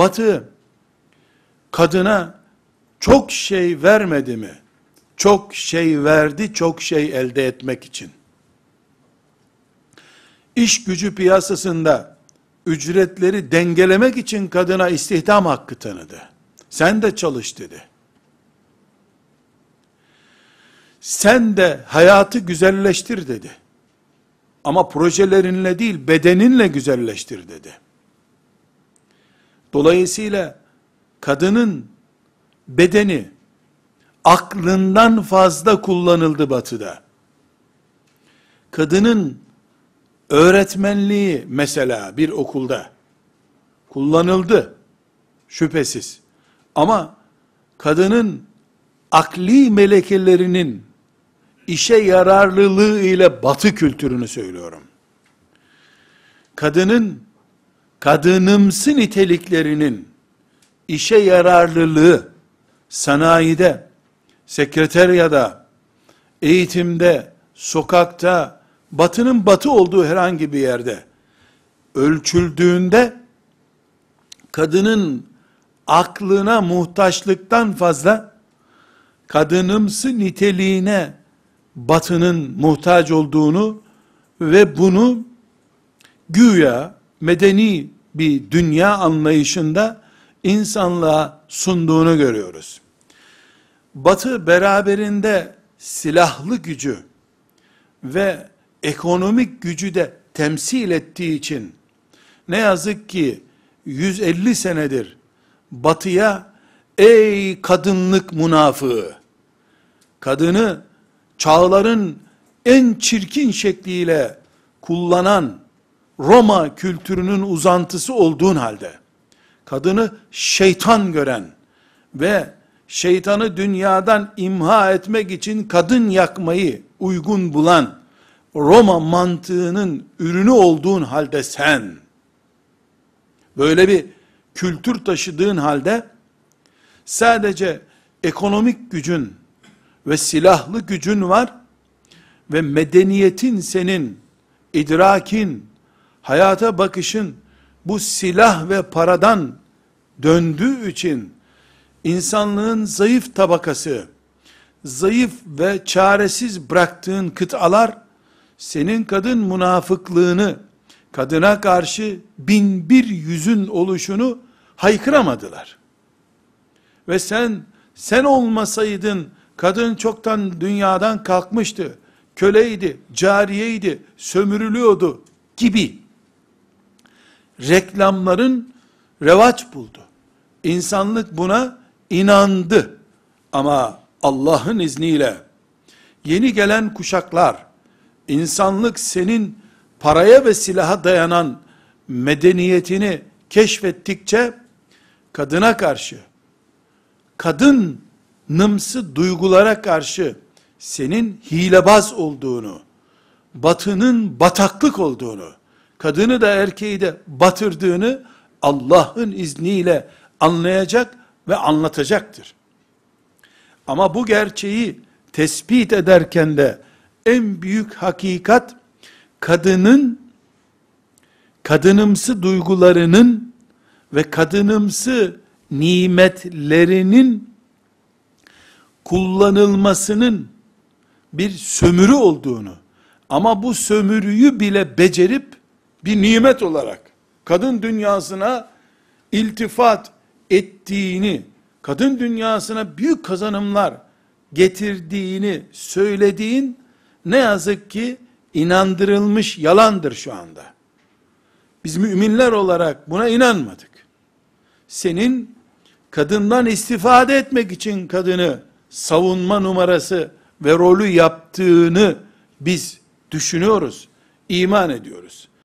Batı kadına çok şey vermedi mi? Çok şey verdi, çok şey elde etmek için. İş gücü piyasasında ücretleri dengelemek için kadına istihdam hakkı tanıdı. Sen de çalış dedi. Sen de hayatı güzelleştir dedi. Ama projelerinle değil bedeninle güzelleştir dedi. Dolayısıyla kadının bedeni aklından fazla kullanıldı batıda. Kadının öğretmenliği mesela bir okulda kullanıldı şüphesiz. Ama kadının akli melekelerinin işe yararlılığı ile batı kültürünü söylüyorum. Kadının kadınımsı niteliklerinin işe yararlılığı sanayide, sekreteryada, eğitimde, sokakta, batının batı olduğu herhangi bir yerde ölçüldüğünde kadının aklına muhtaçlıktan fazla kadınımsı niteliğine batının muhtaç olduğunu ve bunu güya medeni bir dünya anlayışında insanlığa sunduğunu görüyoruz. Batı beraberinde silahlı gücü ve ekonomik gücü de temsil ettiği için ne yazık ki 150 senedir batıya ey kadınlık münafığı kadını çağların en çirkin şekliyle kullanan Roma kültürünün uzantısı olduğun halde kadını şeytan gören ve şeytanı dünyadan imha etmek için kadın yakmayı uygun bulan Roma mantığının ürünü olduğun halde sen böyle bir kültür taşıdığın halde sadece ekonomik gücün ve silahlı gücün var ve medeniyetin senin idrakin hayata bakışın bu silah ve paradan döndüğü için insanlığın zayıf tabakası, zayıf ve çaresiz bıraktığın kıtalar, senin kadın münafıklığını, kadına karşı bin bir yüzün oluşunu haykıramadılar. Ve sen, sen olmasaydın, kadın çoktan dünyadan kalkmıştı, köleydi, cariyeydi, sömürülüyordu gibi reklamların revaç buldu. İnsanlık buna inandı. Ama Allah'ın izniyle yeni gelen kuşaklar, insanlık senin paraya ve silaha dayanan medeniyetini keşfettikçe kadına karşı, kadın nımsı duygulara karşı senin hilebaz olduğunu, batının bataklık olduğunu, kadını da erkeği de batırdığını Allah'ın izniyle anlayacak ve anlatacaktır. Ama bu gerçeği tespit ederken de en büyük hakikat kadının kadınımsı duygularının ve kadınımsı nimetlerinin kullanılmasının bir sömürü olduğunu ama bu sömürüyü bile becerip bir nimet olarak kadın dünyasına iltifat ettiğini, kadın dünyasına büyük kazanımlar getirdiğini söylediğin ne yazık ki inandırılmış yalandır şu anda. Biz müminler olarak buna inanmadık. Senin kadından istifade etmek için kadını savunma numarası ve rolü yaptığını biz düşünüyoruz, iman ediyoruz.